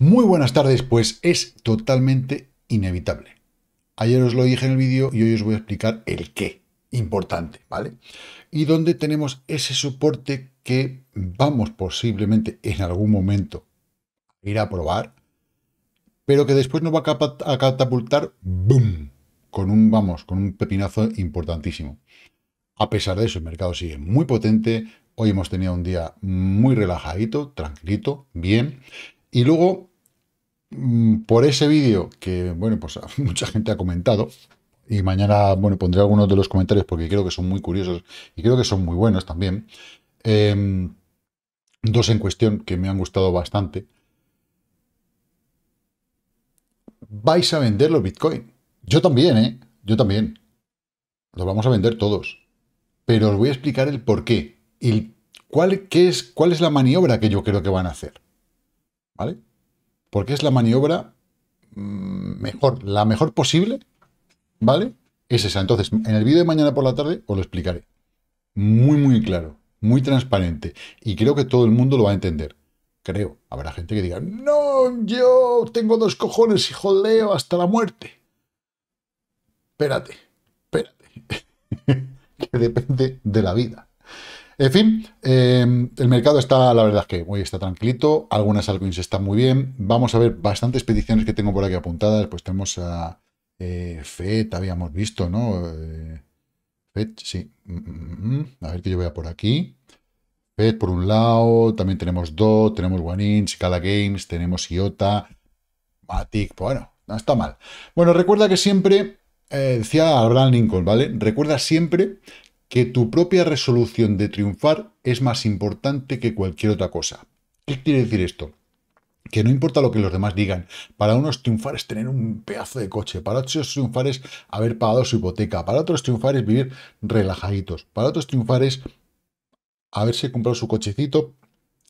Muy buenas tardes, pues es totalmente inevitable. Ayer os lo dije en el vídeo y hoy os voy a explicar el qué, importante, ¿vale? Y dónde tenemos ese soporte que vamos posiblemente en algún momento a ir a probar, pero que después nos va a catapultar, ¡boom!, con un, vamos, con un pepinazo importantísimo. A pesar de eso, el mercado sigue muy potente. Hoy hemos tenido un día muy relajadito, tranquilito, bien. Y luego Mm, por ese vídeo que, bueno, pues mucha gente ha comentado, y mañana, bueno, pondré algunos de los comentarios porque creo que son muy curiosos y creo que son muy buenos también. Em, dos en cuestión que me han gustado bastante. ¿Vais a vender los Bitcoin? Yo también, ¿eh? Yo también. Los vamos a vender todos. Pero os voy a explicar el por qué. Y cuál, es, cuál es la maniobra que yo creo que van a hacer. ¿Vale? porque es la maniobra mm, mejor, la mejor posible, ¿vale? Es esa. Entonces, en el vídeo de mañana por la tarde os lo explicaré. Muy, muy claro, muy transparente. Y creo que todo el mundo lo va a entender. Creo. Habrá gente que diga, no, yo tengo dos cojones y joleo hasta la muerte. Espérate, espérate. que depende de la vida. En fin, em, el mercado está, la verdad es que hoy está tranquilito, algunas altcoins están muy bien, vamos a ver bastantes peticiones que tengo por aquí apuntadas, pues tenemos a eh, FED, habíamos visto, ¿no? Eh, FED, sí, mm, mm, mm, a ver que yo vea por aquí. FED por un lado, también tenemos DO, tenemos One Inch, Games, tenemos IOTA, Matic, bueno, no está mal. Bueno, recuerda que siempre, eh, decía Abraham Lincoln, ¿vale? Recuerda siempre que tu propia resolución de triunfar es más importante que cualquier otra cosa. ¿Qué quiere decir esto? Que no importa lo que los demás digan, para unos triunfar es tener un pedazo de coche, para otros triunfar es haber pagado su hipoteca, para otros triunfar es vivir relajaditos, para otros triunfar es haberse comprado su cochecito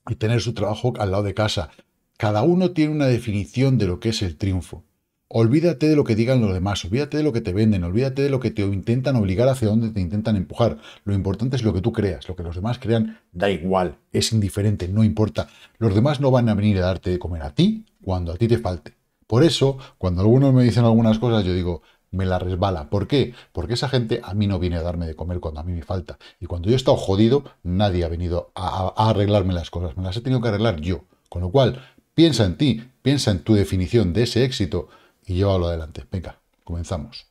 y tener su trabajo al lado de casa. Cada uno tiene una definición de lo que es el triunfo. Olvídate de lo que digan los demás, olvídate de lo que te venden, olvídate de lo que te intentan obligar hacia dónde te intentan empujar. Lo importante es lo que tú creas, lo que los demás crean da igual, es indiferente, no importa. Los demás no van a venir a darte de comer a ti cuando a ti te falte. Por eso, cuando algunos me dicen algunas cosas, yo digo, me la resbala. ¿Por qué? Porque esa gente a mí no viene a darme de comer cuando a mí me falta. Y cuando yo he estado jodido, nadie ha venido a, a arreglarme las cosas, me las he tenido que arreglar yo. Con lo cual, piensa en ti, piensa en tu definición de ese éxito y llévalo adelante. Venga, comenzamos.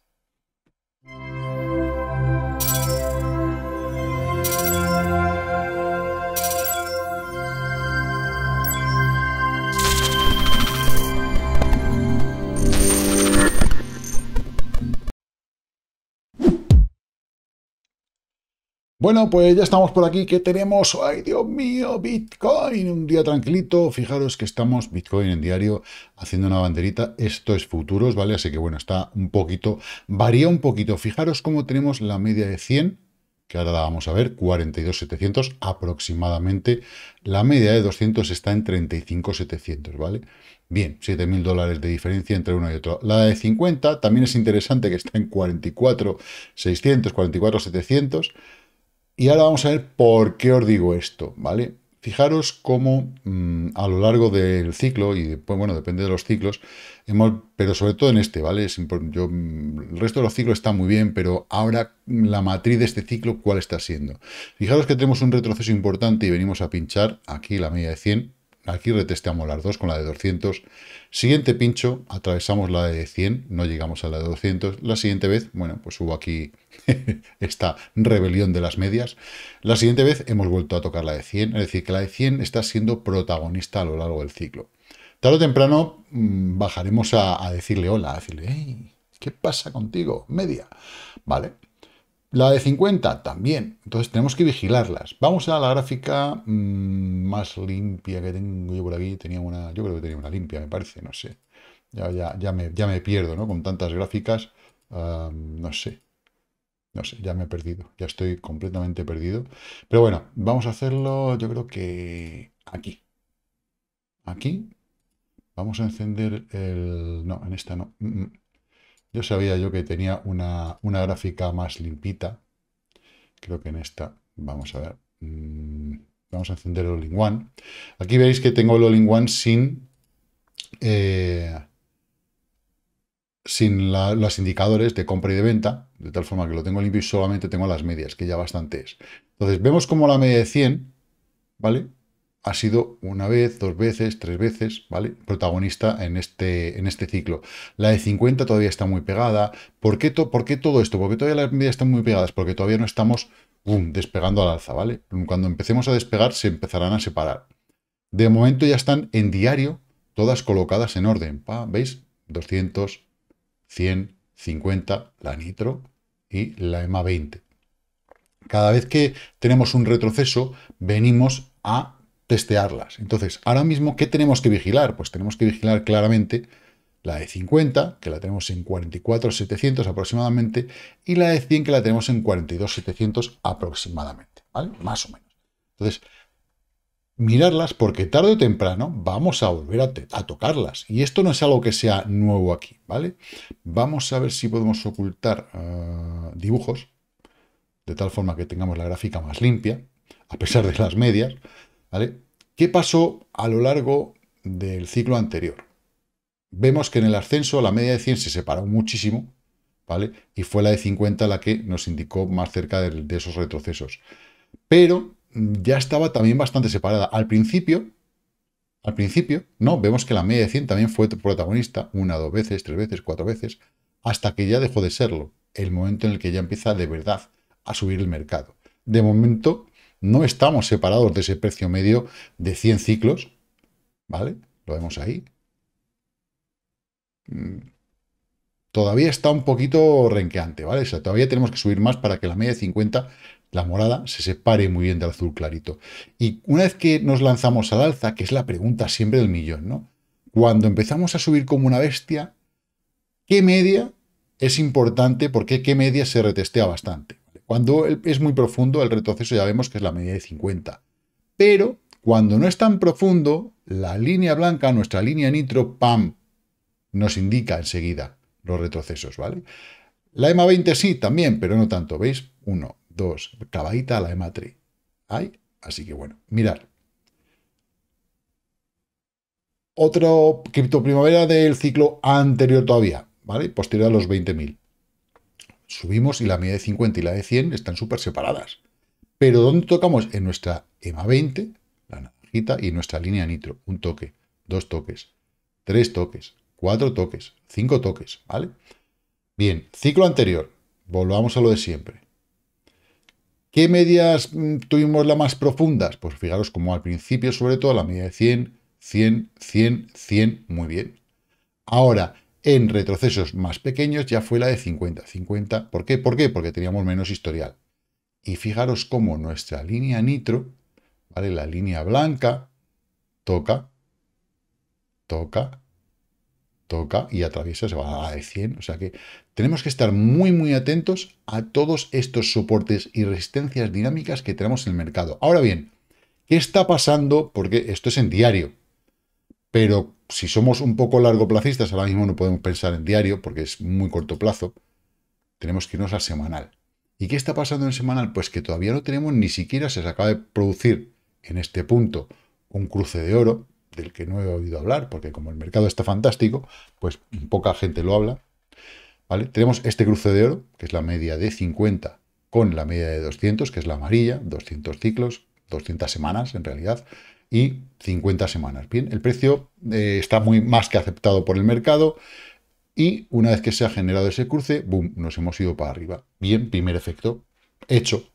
Bueno, pues ya estamos por aquí. que tenemos? ¡Ay, Dios mío! Bitcoin. Un día tranquilito. Fijaros que estamos Bitcoin en diario haciendo una banderita. Esto es futuros, ¿vale? Así que bueno, está un poquito, varía un poquito. Fijaros cómo tenemos la media de 100, que ahora la vamos a ver, 42,700 aproximadamente. La media de 200 está en 35,700, ¿vale? Bien, 7.000 dólares de diferencia entre uno y otro. La de 50 también es interesante, que está en 44,600, 44,700. Y ahora vamos a ver por qué os digo esto, ¿vale? Fijaros cómo mm, a lo largo del ciclo, y pues, bueno, depende de los ciclos, pero sobre todo en este, ¿vale? Mm, el resto de los ciclos está muy bien, pero ahora mm, la matriz de este ciclo, ¿cuál está siendo? Fijaros que tenemos un retroceso importante y venimos a pinchar aquí la media de 100, Aquí retesteamos las dos con la de 200. Siguiente pincho, atravesamos la de 100, no llegamos a la de 200. La siguiente vez, bueno, pues hubo aquí esta rebelión de las medias. La siguiente vez hemos vuelto a tocar la de 100, es decir, que la de 100 está siendo protagonista a lo largo del ciclo. Tarde o temprano mm, bajaremos a, a decirle hola, a decirle, ¿qué pasa contigo? Media. Vale, la de 50 también. Entonces tenemos que vigilarlas. Vamos a la gráfica mm, más limpia que tengo yo por aquí. Tenía una, yo creo que tenía una limpia, me parece, no sé. Ya, ya, ya, me, ya me, pierdo, ¿no? Con tantas gráficas, ah, no sé. No sé, ya me he perdido. Ya estoy completamente perdido. Pero bueno, vamos a hacerlo, yo creo que aquí. Aquí. Vamos a encender el... No, en esta no. Mm, mm. Yo sabía yo que tenía una, gráfica más limpita. Creo que en esta, vamos a ver, mm, vamos a encender el All One. Aquí veis que tengo el All One sin, eh, sin los indicadores de compra y de venta, de tal forma que lo tengo limpio y solamente tengo las medias, que ya bastante es. Entonces vemos como la media de 100, ¿vale? ha sido una vez, dos veces, tres veces, ¿vale? Protagonista en este, en este ciclo. La de 50 todavía está muy pegada. ¿Por qué, todo esto? Porque todavía las medidas están muy pegadas? Porque todavía no estamos despegando al alza, ¿vale? Cuando empecemos a despegar se empezarán a separar. De momento ya están en diario, todas colocadas en orden. ¿Veis? 200, 100, 50, la nitro y la EMA 20. Cada vez que tenemos un retroceso, venimos a testearlas. Entonces, ahora mismo, ¿qué tenemos que vigilar? Pues tenemos que vigilar claramente la de 50, que la tenemos en 44,700 aproximadamente, y la de 100, que la tenemos en 42,700 aproximadamente, ¿vale? Más o menos. Entonces, mirarlas porque tarde o temprano vamos a volver a, tocarlas. Y esto no es algo que sea nuevo aquí, ¿vale? Vamos a ver si podemos ocultar ah, dibujos, de tal forma que tengamos la gráfica más limpia, a pesar de las medias. ¿Qué pasó a lo largo del ciclo anterior? Vemos que en el ascenso la media de 100 se separó muchísimo, ¿vale? Y fue la de 50 la que nos indicó más cerca de, esos retrocesos. Pero ya estaba también bastante separada. Al principio, al principio, no, vemos que la media de 100 también fue protagonista una, dos veces, tres veces, cuatro veces, hasta que ya dejó de serlo, el momento en el que ya empieza de verdad a subir el mercado. De momento, no estamos separados de ese precio medio de 100 ciclos, ¿vale? Lo vemos ahí. Mm. Todavía está un poquito renqueante, ¿vale? O sea, todavía tenemos que subir más para que la media de 50, la morada, se separe muy bien del azul clarito. Y una vez que nos lanzamos al alza, que es la pregunta siempre del millón, ¿no? Cuando empezamos a subir como una bestia, ¿qué media es importante? Porque qué media se retestea bastante. Cuando es muy profundo, el retroceso ya vemos que es la media de 50. Pero cuando no es tan profundo, la línea blanca, nuestra línea nitro, ¡pam!, nos indica enseguida los retrocesos, ¿vale? La EMA 20 sí, también, pero no tanto, ¿veis? 1, 2, caballita la EMA 3. ¿Hay? Así que bueno, mirad. Otro cripto primavera del ciclo anterior todavía, ¿vale? Posterior a los 20.000 subimos y la media de 50 y la de 100 están súper separadas. Pero ¿dónde tocamos? En nuestra EMA 20, la naranjita, y nuestra línea nitro. Un toque, dos toques, tres toques, cuatro toques, cinco toques, ¿vale? Bien, ciclo anterior. Volvamos a lo de siempre. ¿Qué medias mm, tuvimos las más profundas? Pues fijaros como al principio, sobre todo, la media de 100, 100, 100, 100, muy bien. Ahora, en retrocesos más pequeños ya fue la de 50. ¿por qué? ¿Por qué? Porque teníamos menos historial. Y fijaros cómo nuestra línea nitro, ¿vale? La línea blanca toca, toca, toca y atraviesa, se va a de 100. O sea que tenemos que estar muy, muy atentos a todos estos soportes y resistencias dinámicas que tenemos en el mercado. Ahora bien, ¿qué está pasando? Porque esto es en diario, pero si somos un poco largo largoplacistas, ahora mismo no podemos pensar en diario porque es muy corto plazo, tenemos que irnos a semanal. ¿Y qué está pasando en semanal? Pues que todavía no tenemos ni siquiera, se acaba de producir en este punto un cruce de oro, del que no he oído hablar, porque como el mercado está fantástico, pues poca gente lo habla. ¿vale? Tenemos este cruce de oro, que es la media de 50 con la media de 200, que es la amarilla, 200 ciclos, 200 semanas en realidad, y 50 semanas. Bien, el precio eh, está muy más que aceptado por el mercado y una vez que se ha generado ese cruce, boom, nos hemos ido para arriba. Bien, primer efecto hecho.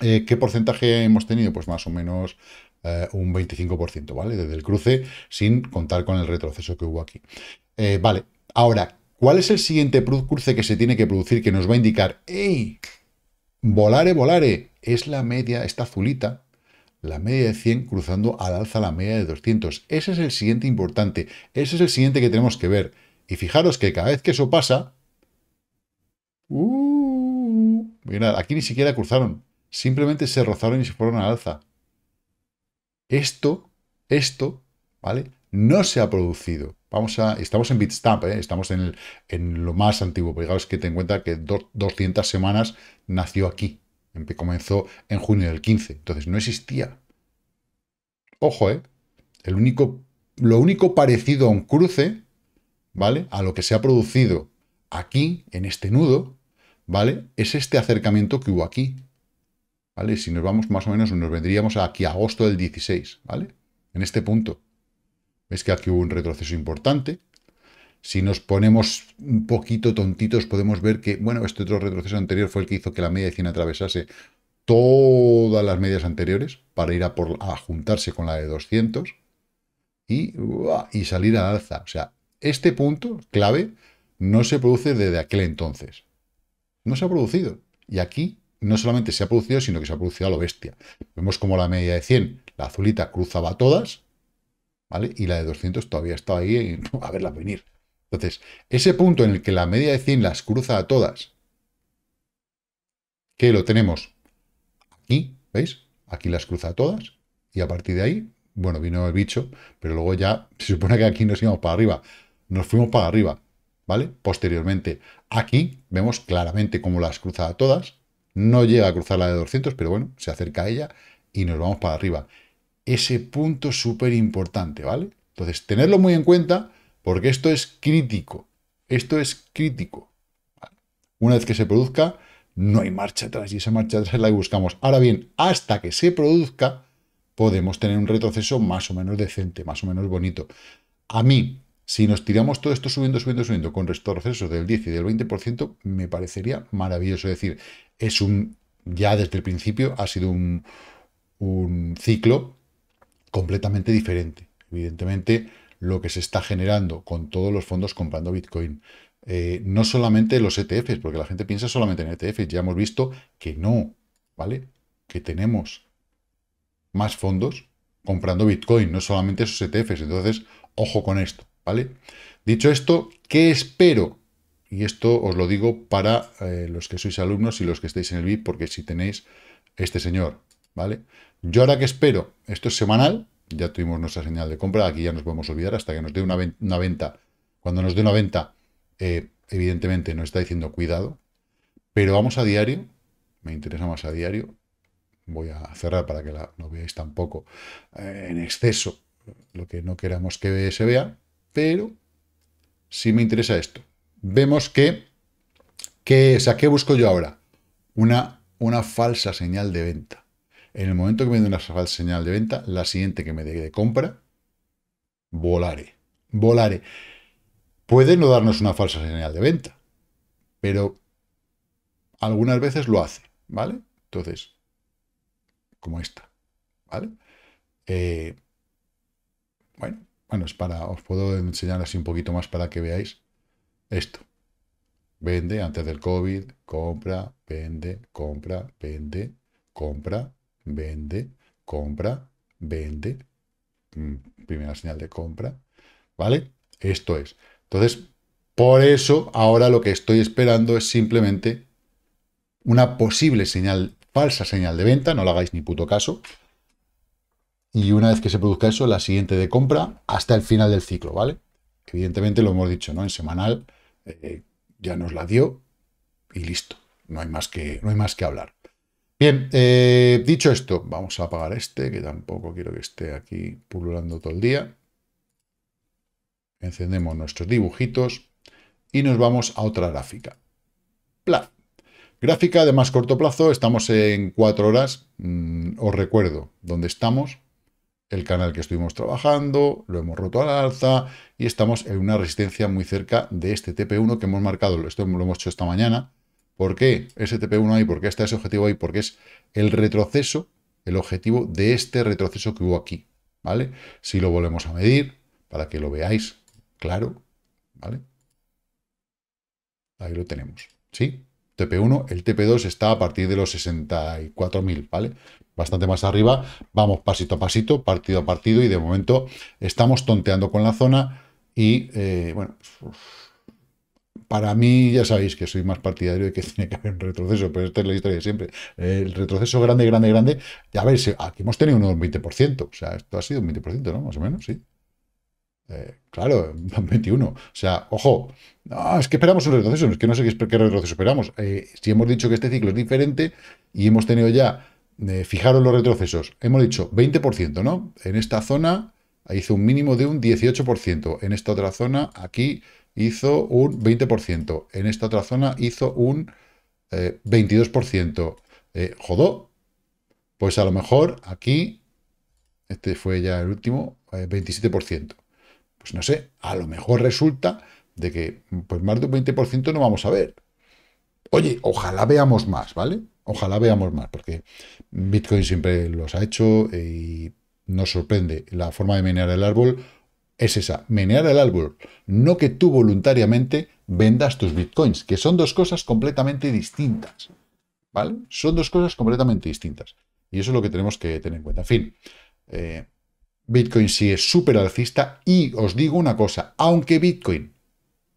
Eh, ¿Qué porcentaje hemos tenido? Pues más o menos eh, un 25%, ¿vale? Desde el cruce, sin contar con el retroceso que hubo aquí. vale, ahora, ¿cuál es el siguiente cruce que se tiene que producir que nos va a indicar, hey, Volare, volare, es la media, esta azulita, la media de 100 cruzando al alza la media de 200. Ese es el siguiente importante, ese es el siguiente que tenemos que ver. Y fijaros que cada vez que eso pasa... Uh, mirad, aquí ni siquiera cruzaron, simplemente se rozaron y se fueron al alza. Esto, esto, ¿vale? No se ha producido. Vamos a, estamos en Bitstamp, ¿eh? estamos en, el, en, lo más antiguo. es que en cuenta que 200 semanas nació aquí, Em, comenzó en junio del 15, entonces no existía. Ojo, ¿eh? El único, lo único parecido a un cruce, ¿vale? A lo que se ha producido aquí, en este nudo, ¿vale? Es este acercamiento que hubo aquí. ¿Vale? Si nos vamos más o menos, nos vendríamos aquí a agosto del 16, ¿vale? En este punto. es que aquí hubo un retroceso importante, si nos ponemos un poquito tontitos, podemos ver que, bueno, este otro retroceso anterior fue el que hizo que la media de 100 atravesase todas las medias anteriores para ir a, juntarse con la de 200 y, salir al alza. O sea, este punto clave no se produce desde aquel entonces. No se ha producido. Y aquí no solamente se ha producido, sino que se ha producido a lo bestia. Vemos como la media de 100, la azulita cruzaba todas, ¿vale? Y la de 200 todavía estaba ahí a verla venir. Entonces, ese punto en el que la media de 100 las cruza a todas, que lo tenemos aquí, ¿veis? Aquí las cruza a todas y a partir de ahí, bueno, vino el bicho, pero luego ya se supone que aquí nos íbamos para arriba, nos fuimos para arriba, ¿vale? Posteriormente, aquí vemos claramente cómo las cruza a todas, no llega a cruzar la de 200, pero bueno, se acerca a ella y nos vamos para arriba. Ese punto súper importante, ¿vale? Entonces, tenerlo muy en cuenta porque esto es crítico. Esto es crítico. Una vez que se produzca, no hay marcha atrás y esa marcha atrás la buscamos. Ahora bien, hasta que se produzca, podemos tener un retroceso más o menos decente, más o menos bonito. A mí, si nos tiramos todo esto subiendo, subiendo, subiendo, con retrocesos del 10 y del 20%, me parecería maravilloso. Es decir, es un, ya desde el principio ha sido un, un ciclo completamente diferente. Evidentemente, lo que se está generando con todos los fondos comprando Bitcoin. Eh, no solamente los ETFs, porque la gente piensa solamente en ETFs, ya hemos visto que no, ¿vale? Que tenemos más fondos comprando Bitcoin, no solamente esos ETFs, entonces ojo con esto, ¿vale? Dicho esto, ¿qué espero? Y esto os lo digo para eh, los que sois alumnos y los que estéis en el VIP, porque si tenéis este señor, ¿vale? Yo ahora que espero, esto es semanal, ya tuvimos nuestra señal de compra, aquí ya nos podemos olvidar hasta que nos dé una, venta. Cuando nos dé una venta, eh, evidentemente nos está diciendo cuidado, pero vamos a diario, me interesa más a diario, voy a cerrar para que la, no veáis tampoco eh, en exceso lo que no queramos que se vea, pero sí me interesa esto. Vemos que, que o sea, ¿qué busco yo ahora? Una, una falsa señal de venta. En el momento que me dé una señal de venta, la siguiente que me dé de compra, volaré. Volaré. Puede no darnos una falsa señal de venta, pero algunas veces lo hace, ¿vale? Entonces, como esta, ¿vale? Eh, bueno, bueno, es para, os puedo enseñar así un poquito más para que veáis esto. Vende antes del COVID, compra, vende, compra, vende, compra, vende, compra, vende. Mm, primera señal de compra. ¿Vale? Esto es. Entonces, por eso ahora lo que estoy esperando es simplemente una posible señal, falsa señal de venta, no la hagáis ni puto caso. Y una vez que se produzca eso, la siguiente de compra hasta el final del ciclo, ¿vale? Evidentemente lo hemos dicho, ¿no? En semanal eh, ya nos la dio y listo. No hay más que, no hay más que hablar. Bien, eh, dicho esto, vamos a apagar este, que tampoco quiero que esté aquí pululando todo el día. Encendemos nuestros dibujitos y nos vamos a otra gráfica. Plaf. Gráfica de más corto plazo, estamos en cuatro horas. Mm, os recuerdo dónde estamos, el canal que estuvimos trabajando, lo hemos roto al alza y estamos en una resistencia muy cerca de este TP1 que hemos marcado, esto lo hemos hecho esta mañana, ¿Por qué tp 1 ahí? ¿Por qué está ese objetivo ahí? Porque es el retroceso, el objetivo de este retroceso que hubo aquí, ¿vale? Si lo volvemos a medir, para que lo veáis claro, ¿vale? Ahí lo tenemos, ¿sí? TP1, el TP2 está a partir de los 64.000, ¿vale? Bastante más arriba, vamos pasito a pasito, partido a partido, y de momento estamos tonteando con la zona y, eh, bueno, pues, para mí, ya sabéis que soy más partidario de que tiene que haber un retroceso, pero esta es la historia de siempre. El retroceso grande, grande, grande. Ya ver, aquí hemos tenido un 20%, o sea, esto ha sido un 20%, ¿no? Más o menos, sí. Eh, claro, 21. O sea, ojo, es que esperamos un retroceso, es que no sé qué, retroceso esperamos. Eh, si hemos dicho que este ciclo es diferente y hemos tenido ya, eh, fijaros los retrocesos, hemos dicho 20%, ¿no? En esta zona hizo un mínimo de un 18%, en esta otra zona aquí hizo un 20%, en esta otra zona hizo un 22%. Eh, eh, ¿Jodó? Pues a lo mejor aquí, este fue ya el último, 27%. Eh, pues no sé, a lo mejor resulta de que pues más de un 20% no vamos a ver. Oye, ojalá veamos más, ¿vale? Ojalá veamos más, porque Bitcoin siempre los ha hecho y nos sorprende la forma de minear el árbol es esa, menear el árbol, no que tú voluntariamente vendas tus bitcoins, que son dos cosas completamente distintas. ¿Vale? Son dos cosas completamente distintas. Y eso es lo que tenemos que tener en cuenta. En fin, eh, Bitcoin sí es súper alcista y os digo una cosa, aunque Bitcoin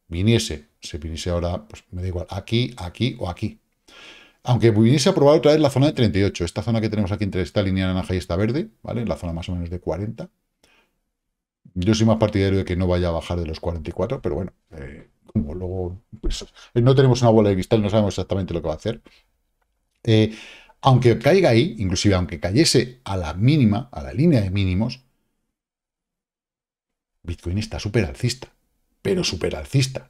viniese, se viniese ahora, pues me da igual, aquí, aquí o aquí, aunque viniese a probar otra vez la zona de 38, esta zona que tenemos aquí entre esta línea naranja y esta verde, ¿vale? La zona más o menos de 40, yo soy más partidario de que no vaya a bajar de los 44, pero bueno, eh, como luego pues, eh, no tenemos una bola de cristal, no sabemos exactamente lo que va a hacer. Eh, aunque caiga ahí, inclusive aunque cayese a la mínima, a la línea de mínimos, Bitcoin está súper alcista, pero súper alcista.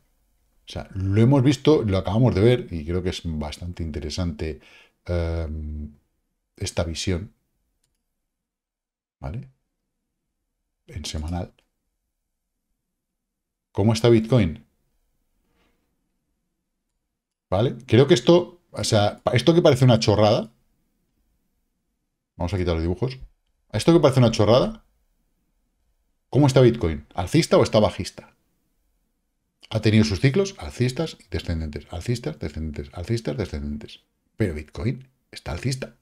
O sea, lo hemos visto, lo acabamos de ver, y creo que es bastante interesante em, esta visión, ¿vale? En semanal. ¿Cómo está Bitcoin? ¿Vale? Creo que esto, o sea, esto que parece una chorrada, vamos a quitar los dibujos, esto que parece una chorrada, ¿cómo está Bitcoin? ¿Alcista o está bajista? Ha tenido sus ciclos alcistas y descendentes, alcistas, descendentes, alcistas, descendentes. Pero Bitcoin está alcista.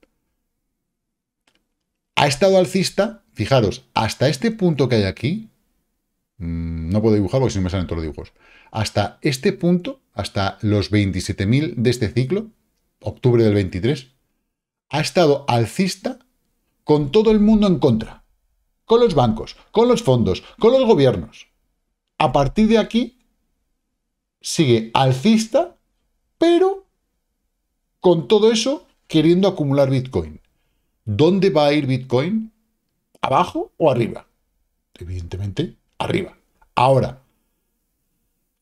Ha estado alcista, fijaros, hasta este punto que hay aquí, Mm, no puedo dibujar porque si no me salen todos los dibujos. Hasta este punto, hasta los 27.000 de este ciclo, octubre del 23, ha estado alcista con todo el mundo en contra. Con los bancos, con los fondos, con los gobiernos. A partir de aquí, sigue alcista, pero con todo eso queriendo acumular Bitcoin. ¿Dónde va a ir Bitcoin? ¿Abajo o arriba? Evidentemente, arriba. Ahora,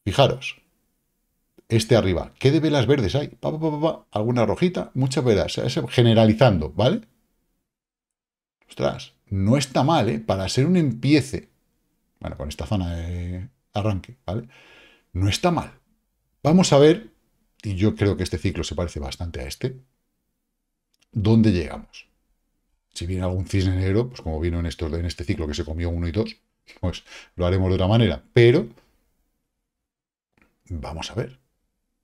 fijaros, este arriba, ¿qué de velas verdes hay? alguna rojita, muchas velas, generalizando, ¿vale? Ostras, no está mal, ¿eh? Para ser un empiece, bueno, con esta zona de arranque, ¿vale? No está mal. Vamos a ver, y yo creo que este ciclo se parece bastante a este, ¿dónde llegamos? Si viene algún cisne negro, pues como vino en, en este ciclo que se comió uno y dos, pues lo haremos de otra manera. Pero vamos a ver,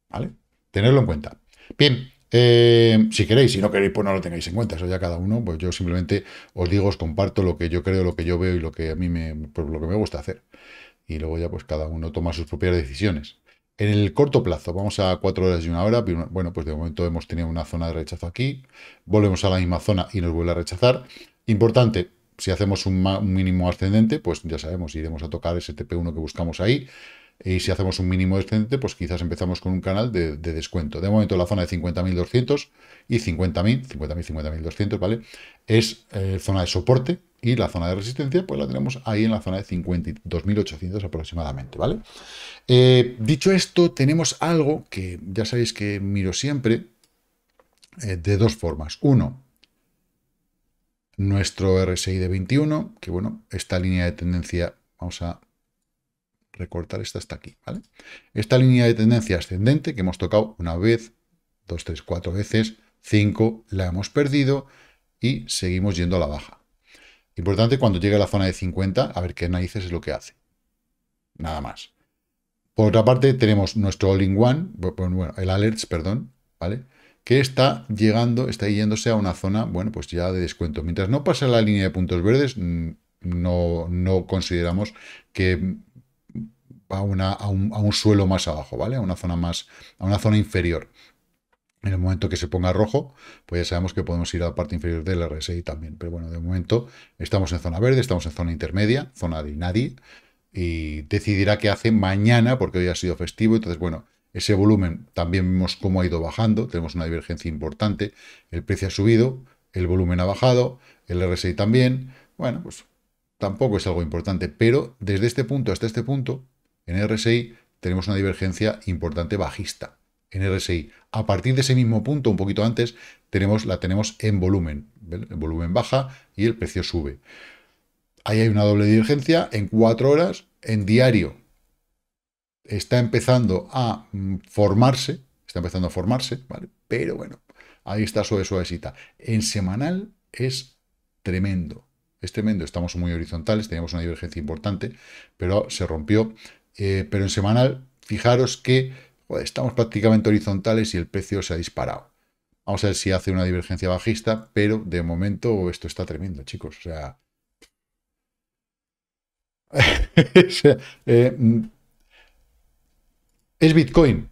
¿vale? Tenerlo en cuenta. Bien, eh, si queréis, si no queréis, pues no lo tengáis en cuenta, eso ya cada uno, pues yo simplemente os digo, os comparto lo que yo creo, lo que yo veo y lo que a mí me, pues lo que me gusta hacer. Y luego ya pues cada uno toma sus propias decisiones. En el corto plazo, vamos a cuatro horas y una hora, bueno, pues de momento hemos tenido una zona de rechazo aquí, volvemos a la misma zona y nos vuelve a rechazar. Importante, si hacemos un, mínimo ascendente, pues ya sabemos, iremos a tocar ese TP1 que buscamos ahí. Y si hacemos un mínimo descendente, pues quizás empezamos con un canal de, descuento. De momento la zona de 50.200 y 50.000, 50.000, 50.200, ¿vale? Es eh, zona de soporte y la zona de resistencia, pues la tenemos ahí en la zona de 52.800 aproximadamente, ¿vale? Eh, dicho esto, tenemos algo que ya sabéis que miro siempre eh, de dos formas. Uno, nuestro RSI de 21, que bueno, esta línea de tendencia, vamos a recortar esta hasta aquí, ¿vale? Esta línea de tendencia ascendente que hemos tocado una vez, dos, tres, cuatro veces, cinco, la hemos perdido y seguimos yendo a la baja. Importante cuando llegue a la zona de 50, a ver qué narices es lo que hace. Nada más. Por otra parte, tenemos nuestro all-in-one, bueno, el alerts, perdón, ¿vale? que está llegando, está yéndose a una zona, bueno, pues ya de descuento. Mientras no pasa la línea de puntos verdes, no, no consideramos que va una, a, un, a, un, suelo más abajo, ¿vale? A una zona más, a una zona inferior. En el momento que se ponga rojo, pues ya sabemos que podemos ir a la parte inferior del RSI también. Pero bueno, de momento estamos en zona verde, estamos en zona intermedia, zona de nadie. Y decidirá qué hace mañana, porque hoy ha sido festivo. Entonces, bueno, ese volumen también vemos cómo ha ido bajando, tenemos una divergencia importante, el precio ha subido, el volumen ha bajado, el RSI también, bueno, pues tampoco es algo importante, pero desde este punto hasta este punto, en RSI tenemos una divergencia importante bajista en RSI. A partir de ese mismo punto, un poquito antes, tenemos, la tenemos en volumen. El volumen baja y el precio sube. Ahí hay una doble divergencia en cuatro horas, en diario está empezando a mm, formarse, está empezando a formarse, ¿vale? Pero bueno, ahí está suave, suavecita. En semanal es tremendo, es tremendo. Estamos muy horizontales, teníamos una divergencia importante, pero se rompió. Eh, pero en semanal, fijaros que estamos prácticamente horizontales y el precio se ha disparado. Vamos a ver si hace una divergencia bajista, pero de momento esto está tremendo, chicos. O sea... Eh, mm, es Bitcoin.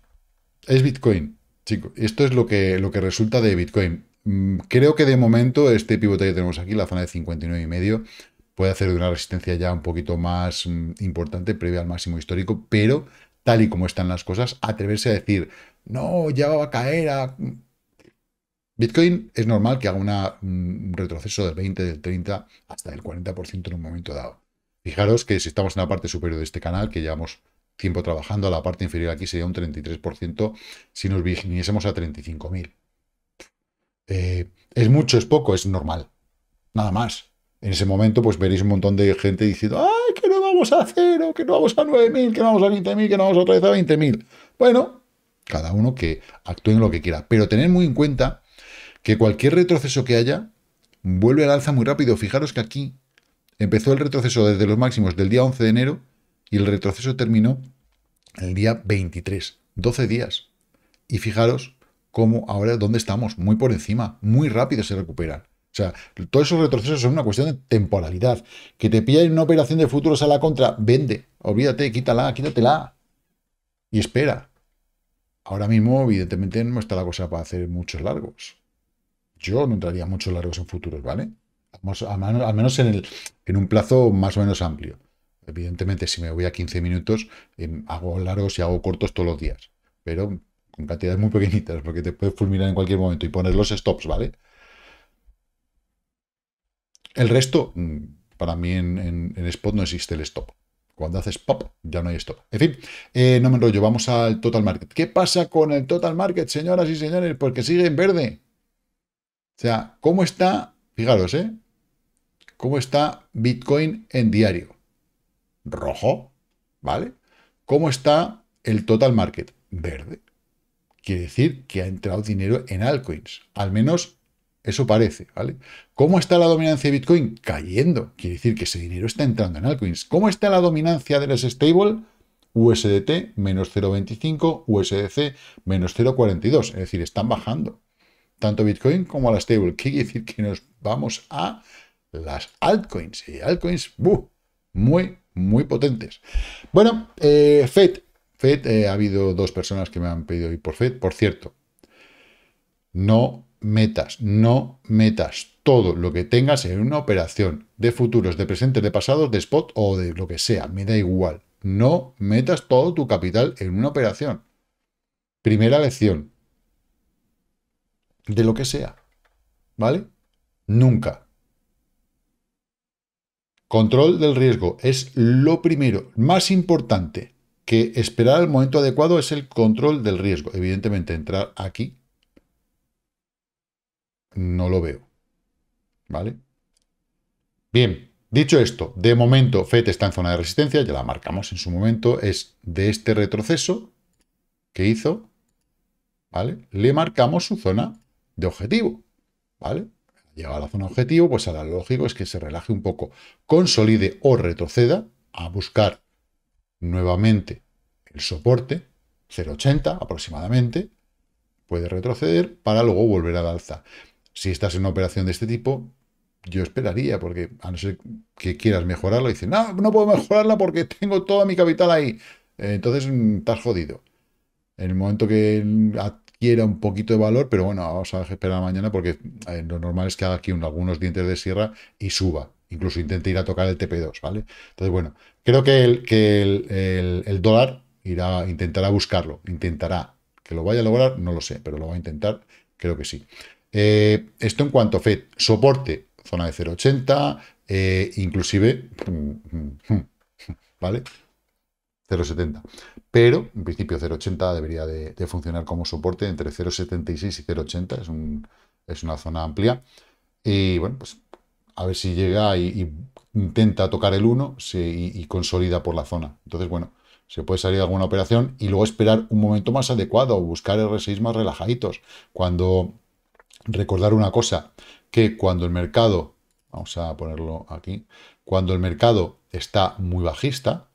Es Bitcoin. Chico, esto es lo que, lo que resulta de Bitcoin. Mm, creo que de momento este pivote que tenemos aquí, la zona de 59 y medio, puede hacer de una resistencia ya un poquito más mm, importante, previa al máximo histórico, pero tal y como están las cosas, atreverse a decir, no, ya va a caer a... Bitcoin es normal que haga un mm, retroceso del 20, del 30, hasta del 40% en un momento dado. Fijaros que si estamos en la parte superior de este canal, que llevamos tiempo trabajando, la parte inferior aquí sería un 33% si nos viniésemos a 35.000. Eh, es mucho, es poco, es normal. Nada más. En ese momento, pues veréis un montón de gente diciendo, ¡ay, que no vamos a cero, que no vamos a 9.000, que no vamos a 20.000, que no vamos otra vez a 20.000! Bueno, cada uno que actúe en lo que quiera. Pero tened muy en cuenta que cualquier retroceso que haya vuelve al alza muy rápido. Fijaros que aquí empezó el retroceso desde los máximos del día 11 de enero y el retroceso terminó el día 23, 12 días. Y fijaros cómo ahora, ¿dónde estamos? Muy por encima, muy rápido se recuperan. O sea, todos esos retrocesos son una cuestión de temporalidad. Que te pillen una operación de futuros a la contra, vende, olvídate, quítala, quítatela. Y espera. Ahora mismo, evidentemente, no está la cosa para hacer muchos largos. Yo no entraría muchos largos en futuros, ¿vale? al menos, al menos en, el, en un plazo más o menos amplio. Evidentemente, si me voy a 15 minutos, em, hago largos y hago cortos todos los días, pero con cantidades muy pequeñitas, porque te puedes fulminar en cualquier momento y poner los stops, ¿vale? El resto, mm, para mí en, spot no existe el stop. Cuando haces pop, ya no hay stop. En fin, eh, no me enrollo, vamos al total market. ¿Qué pasa con el total market, señoras y señores? Porque sigue en verde. O sea, ¿cómo está? Fijaros, ¿eh? ¿Cómo está Bitcoin en diario? rojo, ¿vale? ¿Cómo está el total market? Verde. Quiere decir que ha entrado dinero en altcoins. Al menos eso parece, ¿vale? ¿Cómo está la dominancia de Bitcoin? Cayendo. Quiere decir que ese dinero está entrando en altcoins. ¿Cómo está la dominancia de las stable? USDT menos 0.25, USDC menos 0.42. Es decir, están bajando. Tanto Bitcoin como la stable. ¿Qué quiere decir que nos vamos a las altcoins? Y altcoins, ¡buh! muy muy potentes. Bueno, eh, FED. FED, eh, ha habido dos personas que me han pedido ir por FED. Por cierto, no metas, no metas todo lo que tengas en una operación de futuros, de presentes, de pasados, de spot o de lo que sea, me da igual. No metas todo tu capital en una operación. Primera lección. De lo que sea. ¿Vale? Nunca. Control del riesgo es lo primero, más importante que esperar el momento adecuado es el control del riesgo. Evidentemente, entrar aquí no lo veo. ¿Vale? Bien, dicho esto, de momento FET está en zona de resistencia, ya la marcamos en su momento, es de este retroceso que hizo, ¿vale? Le marcamos su zona de objetivo, ¿vale? Llega a la zona objetivo, pues ahora lo lógico es que se relaje un poco, consolide o retroceda a buscar nuevamente el soporte, 0,80 aproximadamente, puede retroceder para luego volver al alza. Si estás en una operación de este tipo, yo esperaría, porque a no ser que quieras mejorarla, dice no, no puedo mejorarla porque tengo toda mi capital ahí. Entonces mm, estás jodido. En el momento que era un poquito de valor, pero bueno, vamos a esperar mañana porque lo normal es que haga aquí unos algunos dientes de sierra y suba. Incluso intente ir a tocar el TP2, ¿vale? Entonces, bueno, creo que el, que dólar irá, intentará buscarlo, intentará. Que lo vaya a lograr, no lo sé, pero lo va a intentar, creo que sí. Eh, esto en cuanto a FED, soporte, zona de 0,80, eh, inclusive, ¿vale? 0,70. Pero, en principio, 0,80 debería de, funcionar como soporte entre 0,76 y 0,80. Es, un, es, una zona amplia. Y bueno, pues a ver si llega y, intenta tocar el 1 y, y, consolida por la zona. Entonces, bueno, se puede salir de alguna operación y luego esperar un momento más adecuado o buscar R6 más relajaditos. Cuando recordar una cosa, que cuando el mercado, vamos a ponerlo aquí, cuando el mercado está muy bajista,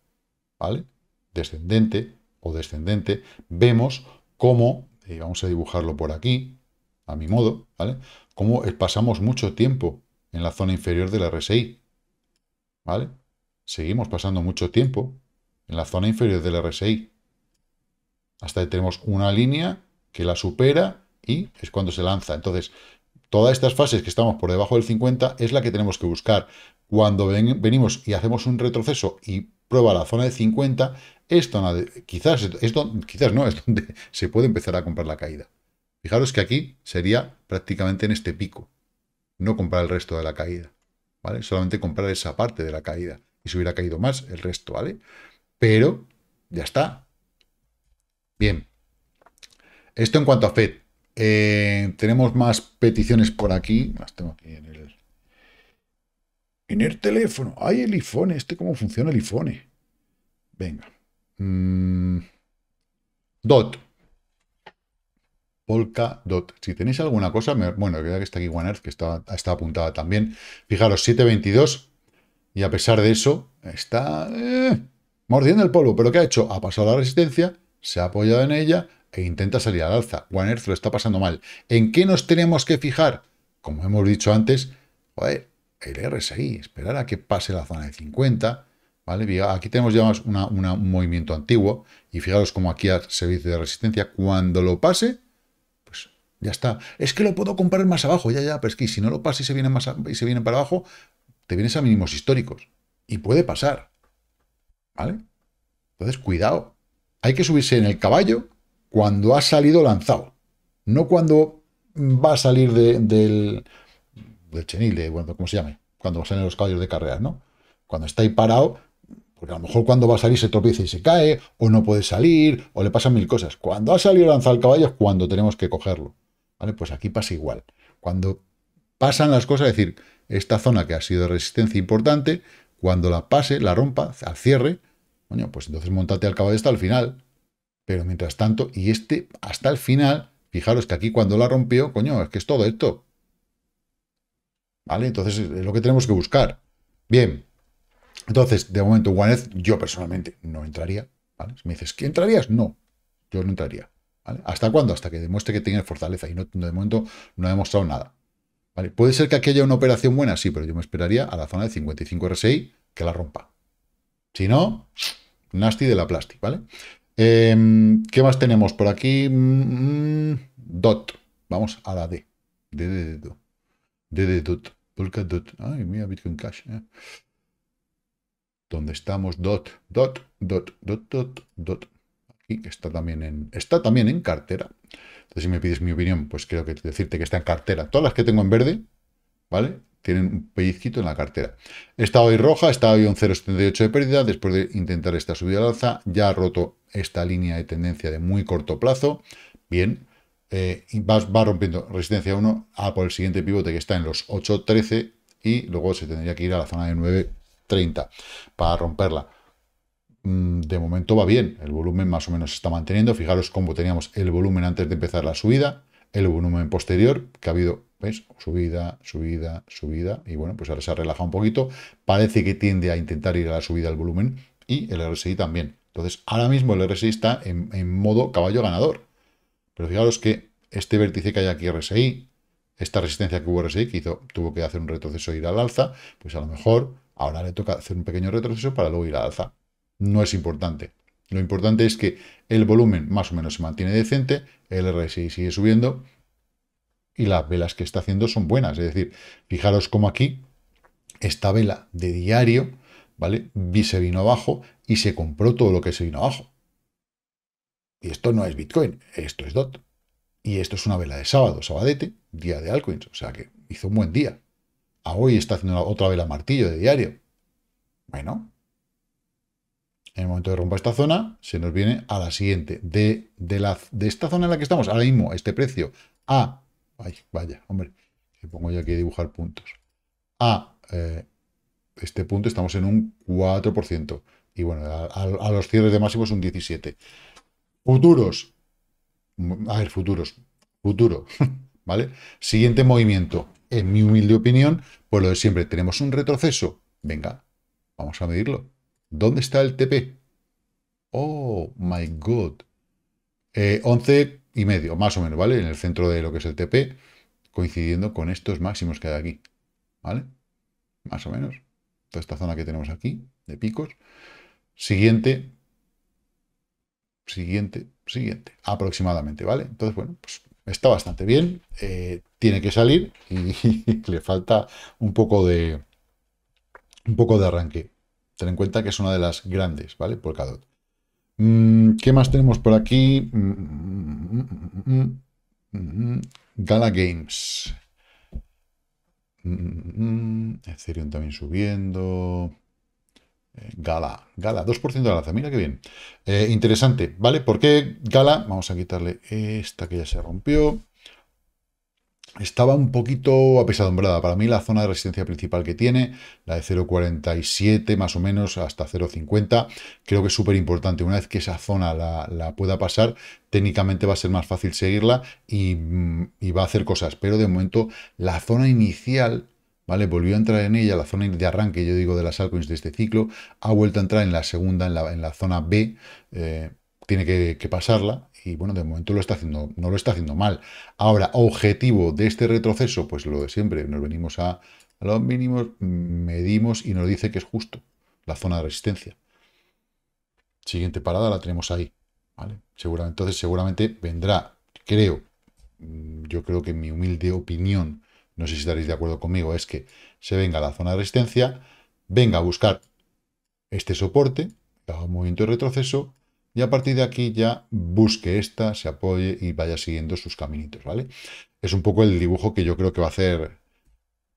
¿vale? descendente o descendente, vemos cómo, eh, vamos a dibujarlo por aquí, a mi modo, ¿vale? Cómo pasamos mucho tiempo en la zona inferior del RSI, ¿vale? Seguimos pasando mucho tiempo en la zona inferior del RSI. Hasta que tenemos una línea que la supera y es cuando se lanza. Entonces, todas estas fases que estamos por debajo del 50 es la que tenemos que buscar. Cuando venimos y hacemos un retroceso y prueba la zona de 50, esto quizás, esto quizás no, es donde se puede empezar a comprar la caída. Fijaros que aquí sería prácticamente en este pico. No comprar el resto de la caída. ¿Vale? Solamente comprar esa parte de la caída. Y si hubiera caído más, el resto, ¿vale? Pero, ya está. Bien. Esto en cuanto a FED. Eh, tenemos más peticiones por aquí. Las tengo en el... En el teléfono. Hay el iPhone! ¿Este cómo funciona el iPhone? Venga. Mm, dot Polka dot. Si tenéis alguna cosa, bueno, ya que está aquí Earth que está, apuntada también. Fijaros, 722, y a pesar de eso, está eh, mordiendo el polvo. ¿Pero qué ha hecho? Ha pasado la resistencia, se ha apoyado en ella e intenta salir al alza. Earth lo está pasando mal. ¿En qué nos tenemos que fijar? Como hemos dicho antes, el RSI, esperar a que pase la zona de 50, ¿vale? Aquí tenemos ya más un movimiento antiguo y fijaros como aquí se servicio de resistencia, cuando lo pase, pues ya está. Es que lo puedo comprar más abajo, ya, ya, pero es que si no lo pasa y se viene, más y se viene para abajo, te vienes a mínimos históricos y puede pasar, ¿vale? Entonces, cuidado. Hay que subirse en el caballo cuando ha salido lanzado, no cuando va a salir del, del chenil, bueno, ¿cómo se llame? Cuando salen los caballos de carreras, ¿no? Cuando está ahí parado, porque a lo mejor cuando va a salir se tropieza y se cae, o no puede salir, o le pasan mil cosas. Cuando ha salido lanzar el caballo es cuando tenemos que cogerlo. ¿Vale? Pues aquí pasa igual. Cuando pasan las cosas, es decir, esta zona que ha sido de resistencia importante, cuando la pase, la rompa, al cierre, pues entonces montate al caballo hasta el final. Pero mientras tanto, y este hasta el final, fijaros que aquí cuando la rompió, coño, es que es todo esto. ¿Vale? Entonces es lo que tenemos que buscar. Bien, entonces, de momento, Guanez, yo personalmente no entraría. ¿vale? Si me dices, que entrarías? No, yo no entraría. ¿Hasta cuándo? Hasta que demuestre que tiene fortaleza. Y no, de momento no ha demostrado nada. ¿vale? Puede ser que aquí haya una operación buena, sí, pero yo me esperaría a la zona de 55 RSI que la rompa. Si no, nasty de la plástica, ¿vale? Em, ¿Qué más tenemos por aquí? Mm, mm, dot. Vamos a la D. D de DOT. D de dot. Ay, mira, Bitcoin Cash. Eh donde estamos dot, dot, dot, dot, dot, dot. Aquí está también en, está también en cartera. Entonces, si me pides mi opinión, pues creo que decirte que está en cartera. Todas las que tengo en verde, ¿vale? Tienen un pellizquito en la cartera. Está hoy roja, está hoy un 0,78 de pérdida, después de intentar esta subida al alza, ya ha roto esta línea de tendencia de muy corto plazo. Bien, eh, Y va, va, rompiendo resistencia 1 a ah, por el siguiente pivote que está en los 8.13 y luego se tendría que ir a la zona de 9 30 para romperla. Mm, de momento va bien, el volumen más o menos se está manteniendo. Fijaros cómo teníamos el volumen antes de empezar la subida, el volumen posterior, que ha habido, ves Subida, subida, subida, y bueno, pues ahora se ha relajado un poquito. Parece que tiende a intentar ir a la subida del volumen y el RSI también. Entonces, ahora mismo el RSI está en, modo caballo ganador. Pero fijaros que este vértice que hay aquí RSI, esta resistencia que hubo RSI, que hizo, tuvo que hacer un retroceso e ir al alza, pues a lo mejor Ahora le toca hacer un pequeño retroceso para luego ir al alza. No es importante. Lo importante es que el volumen más o menos se mantiene decente, el RSI sigue subiendo y las velas que está haciendo son buenas. Es decir, fijaros como aquí, esta vela de diario, ¿vale? Se vino abajo y se compró todo lo que se vino abajo. Y esto no es Bitcoin, esto es DOT. Y esto es una vela de sábado, sabadete, día de altcoins. O sea que hizo un buen día a ah, hoy está haciendo otra vela martillo de diario. Bueno, en el momento de romper esta zona, se nos viene a la siguiente. De, esta zona en la que estamos, ahora mismo, este precio, a... vaya, hombre, Me pongo yo aquí a dibujar puntos. A eh, este punto estamos en un 4%. Y bueno, a, los cierres de máximo es un 17%. Futuros. A ver, futuros. Futuro. ¿Vale? Siguiente movimiento en mi humilde opinión, pues lo de siempre, tenemos un retroceso. Venga, vamos a medirlo. ¿Dónde está el TP? Oh, my God. Eh, 11 y medio, más o menos, ¿vale? En el centro de lo que es el TP, coincidiendo con estos máximos que hay aquí, ¿vale? Más o menos. Toda esta zona que tenemos aquí, de picos. Siguiente, siguiente, siguiente, aproximadamente, ¿vale? Entonces, bueno, pues está bastante bien, eh, tiene que salir y le falta un poco de un poco de arranque. Ten en cuenta que es una de las grandes, ¿vale? por Polkadot. Mm, ¿Qué más tenemos por aquí? Mm, mm, Gala Games. Ethereum también subiendo. Eh, gala, Gala, 2% de la mira qué bien. Eh, interesante, ¿vale? ¿Por qué Gala? Vamos a quitarle esta que ya se rompió. Estaba un poquito apesadumbrada. Para mí la zona de resistencia principal que tiene, la de 0.47 más o menos hasta 0.50, creo que es súper importante. Una vez que esa zona la, pueda pasar, técnicamente va a ser más fácil seguirla y, mm, y va a hacer cosas. Pero de momento la zona inicial Volvió a entrar en ella, la zona de arranque, yo digo, de las altcoins de este ciclo, ha vuelto a entrar en la segunda, en la, zona B, eh, tiene que, pasarla y bueno, de momento lo está haciendo, no lo está haciendo mal. Ahora, objetivo de este retroceso, pues lo de siempre, nos venimos a, los mínimos, medimos y nos dice que es justo la zona de resistencia. Siguiente parada la tenemos ahí, ¿vale? entonces seguramente vendrá, creo, yo creo que en mi humilde opinión, no sé si estaréis de acuerdo conmigo, es que se venga a la zona de resistencia, venga a buscar este soporte, haga un movimiento de retroceso, y a partir de aquí ya busque esta, se apoye y vaya siguiendo sus caminitos, ¿vale? Es un poco el dibujo que yo creo que va a hacer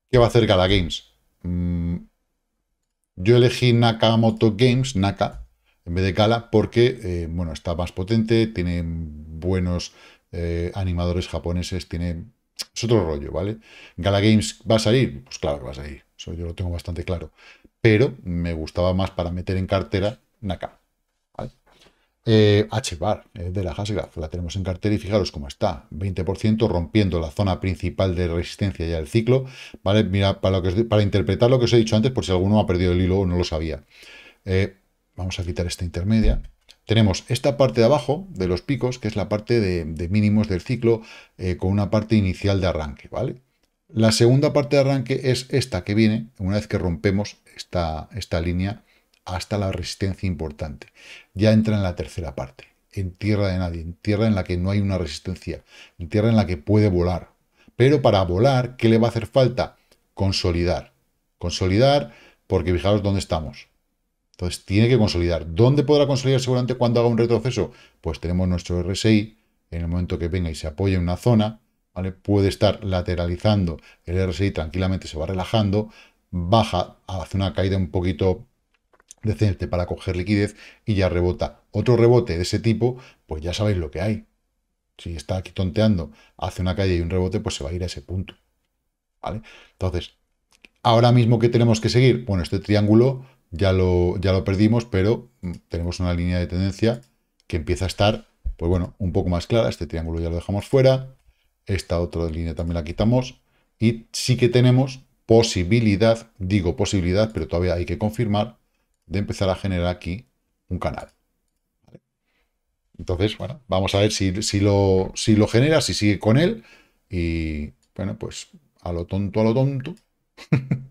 que va a hacer Gala Games. Mm, yo elegí Nakamoto Games, Naka, en vez de Gala, porque eh, bueno, está más potente, tiene buenos eh, animadores japoneses, tiene es otro rollo, ¿vale? Gala Games va a salir, pues claro que va a salir, eso yo lo tengo bastante claro, pero me gustaba más para meter en cartera NACA. ¿vale? Eh, h eh, de la Hasgraph, la tenemos en cartera y fijaros cómo está, 20% rompiendo la zona principal de resistencia ya del ciclo, ¿vale? Mira, para, lo que para interpretar lo que os he dicho antes, por si alguno ha perdido el hilo o no lo sabía. Eh, vamos a quitar esta intermedia tenemos esta parte de abajo de los picos, que es la parte de, mínimos del ciclo, eh, con una parte inicial de arranque, ¿vale? La segunda parte de arranque es esta que viene, una vez que rompemos esta, esta línea hasta la resistencia importante. Ya entra en la tercera parte, en tierra de nadie, en tierra en la que no hay una resistencia, en tierra en la que puede volar. Pero para volar, ¿qué le va a hacer falta? Consolidar. Consolidar, porque fijaros dónde estamos. Entonces tiene que consolidar. ¿Dónde podrá consolidar seguramente cuando haga un retroceso? Pues tenemos nuestro RSI, en el momento que venga y se apoya en una zona, ¿vale? puede estar lateralizando el RSI, tranquilamente se va relajando, baja, hace una caída un poquito decente para coger liquidez y ya rebota. Otro rebote de ese tipo, pues ya sabéis lo que hay. Si está aquí tonteando, hace una caída y un rebote, pues se va a ir a ese punto. ¿vale? Entonces, ahora mismo qué tenemos que seguir, bueno, este triángulo ya lo, perdimos, pero mm, tenemos una línea de tendencia que empieza a estar, pues bueno, un poco más clara. Este triángulo ya lo dejamos fuera, esta otra línea también la quitamos y sí que tenemos posibilidad, digo posibilidad, pero todavía hay que confirmar, de empezar a generar aquí un canal. Entonces, bueno, vamos a ver si, lo, si lo genera, si sigue con él y, bueno, pues a lo tonto, a lo tonto.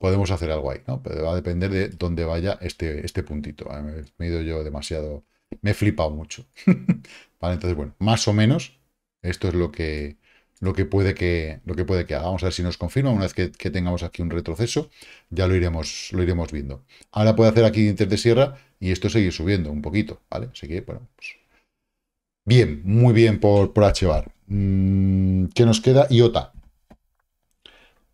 podemos hacer algo ahí, ¿no? Pero va a depender de dónde vaya este, este puntito. Ah, me he ido yo demasiado, me he flipado mucho. vale, entonces, bueno, más o menos esto es lo que, lo que puede que lo que puede que haga. a ver si nos confirma. Una vez que, tengamos aquí un retroceso, ya lo iremos, lo iremos viendo. Ahora puede hacer aquí dientes de sierra y esto seguir subiendo un poquito, ¿vale? Así que, bueno, pues, Bien, muy bien por, por mm, ¿Qué nos queda? IOTA.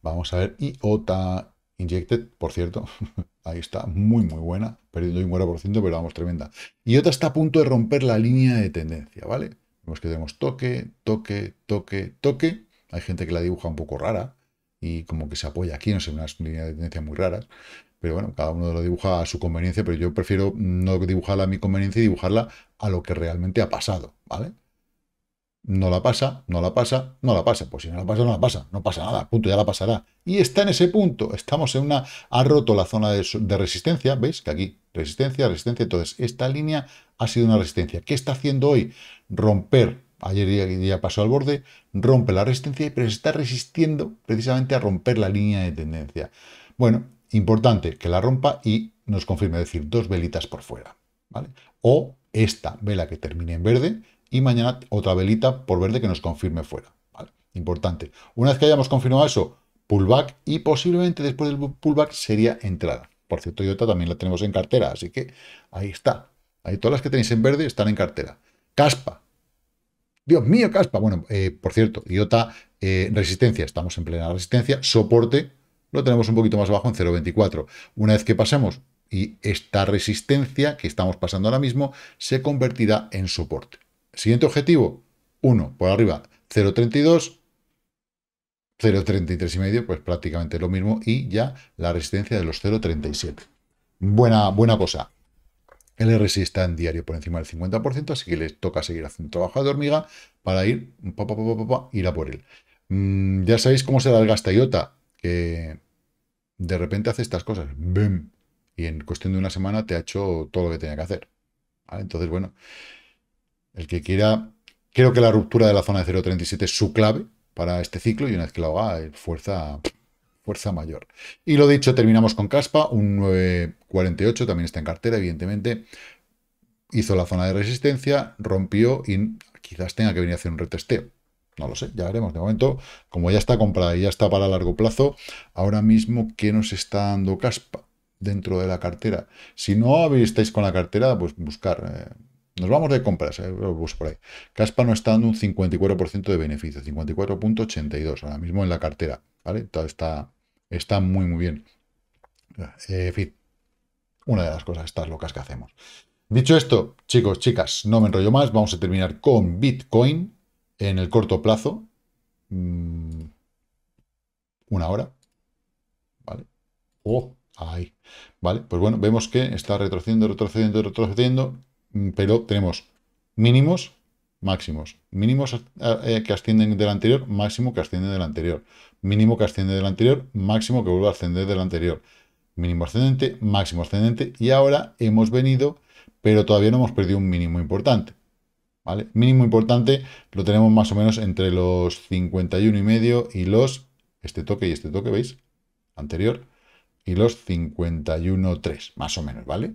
Vamos a ver, IOTA, Injected, por cierto, ahí está, muy muy buena, perdiendo un 4%, pero vamos, tremenda. Y otra está a punto de romper la línea de tendencia, ¿vale? Vemos que tenemos toque, toque, toque, toque. Hay gente que la dibuja un poco rara y como que se apoya aquí, no sé, unas líneas de tendencia muy raras. Pero bueno, cada uno lo dibuja a su conveniencia, pero yo prefiero no dibujarla a mi conveniencia y dibujarla a lo que realmente ha pasado, ¿vale? no la pasa, no la pasa, no la pasa. Pues si no la pasa, no la pasa, no pasa nada, punto, ya la pasará. Y está en ese punto, estamos en una, ha roto la zona de, resistencia, ¿veis? Que aquí, resistencia, resistencia, entonces esta línea ha sido una resistencia. ¿Qué está haciendo hoy? Romper, ayer ya, pasó al borde, rompe la resistencia, pero se está resistiendo precisamente a romper la línea de tendencia. Bueno, importante que la rompa y nos confirme, es decir, dos velitas por fuera, ¿vale? O esta vela que termine en verde, y mañana otra velita por verde que nos confirme fuera. Importante. Una vez que hayamos confirmado eso, pullback y posiblemente después del pullback sería entrada. Por cierto, IOTA también la tenemos en cartera, así que ahí está. Ahí todas las que tenéis en verde están en cartera. Caspa. Dios mío, Caspa. Bueno, eh, por cierto, IOTA, eh, resistencia, estamos en plena resistencia. Soporte lo tenemos un poquito más abajo en 0.24. Una vez que pasemos y esta resistencia que estamos pasando ahora mismo se convertirá en soporte. Siguiente objetivo, 1 por arriba, 0.32, 0.33 y medio, pues prácticamente lo mismo, y ya la resistencia de los 0.37. Buena, buena cosa. El RSI está en diario por encima del 50%, así que les toca seguir haciendo trabajo de hormiga para ir, pa, a por él. Mm, ya sabéis cómo será el gasta IOTA, que de repente hace estas cosas, y en cuestión de una semana te ha hecho todo lo que tenía que hacer. Entonces, bueno, el que quiera, creo que la ruptura de la zona de 0.37 es su clave para este ciclo y una vez que lo haga, eh, fuerza, fuerza mayor. Y lo dicho, terminamos con Caspa, un 9.48, también está en cartera, evidentemente. Hizo la zona de resistencia, rompió y quizás tenga que venir a hacer un retesteo. No lo sé, ya veremos. De momento, como ya está comprada y ya está para largo plazo, ahora mismo, ¿qué nos está dando Caspa dentro de la cartera? Si no estáis con la cartera, pues buscar eh, nos vamos de compras, eh, por ahí. Caspa no está dando un 54% de beneficio, 54.82 ahora mismo en la cartera, ¿vale? Todo está, está muy, muy bien. en eh, fin, una de las cosas estas locas que hacemos. Dicho esto, chicos, chicas, no me enrollo más, vamos a terminar con Bitcoin en el corto plazo. Mm, una hora, ¿vale? Oh, ahí, ¿vale? Pues bueno, vemos que está retrocediendo, retrocediendo, retrocediendo, Mm, pero tenemos mínimos, máximos. Mínimos eh, eh, que ascienden del anterior, máximo que asciende del anterior. Mínimo que asciende del anterior, máximo que vuelve a ascender del anterior. Mínimo ascendente, máximo ascendente. Y ahora hemos venido, pero todavía no hemos perdido un mínimo importante. ¿Vale? Mínimo importante lo tenemos más o menos entre los 51 y medio y los, este toque y este toque, ¿veis? Anterior, y los 51.3, más o menos, ¿vale?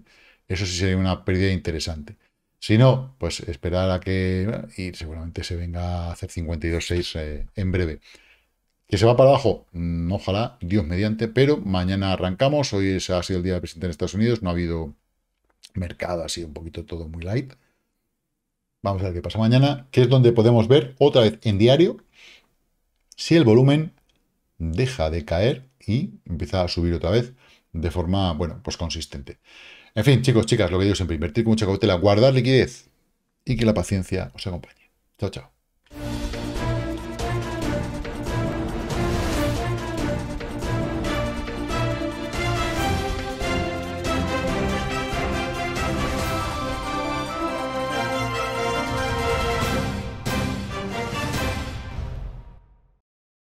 Eso sí sería una pérdida interesante. Si no, pues esperar a que... Y seguramente se venga a hacer 52.6 eh, en breve. ¿Que se va para abajo? no mm, ojalá, Dios mediante, pero mañana arrancamos. Hoy ha sido el día del presidente en Estados Unidos. No ha habido mercado, ha sido un poquito todo muy light. Vamos a ver qué pasa mañana, que es donde podemos ver otra vez en diario si el volumen deja de caer y empieza a subir otra vez de forma, bueno, pues consistente. En fin, chicos, chicas, lo que digo siempre, invertir con mucha cautela, guardar liquidez y que la paciencia os acompañe. Chao, chao.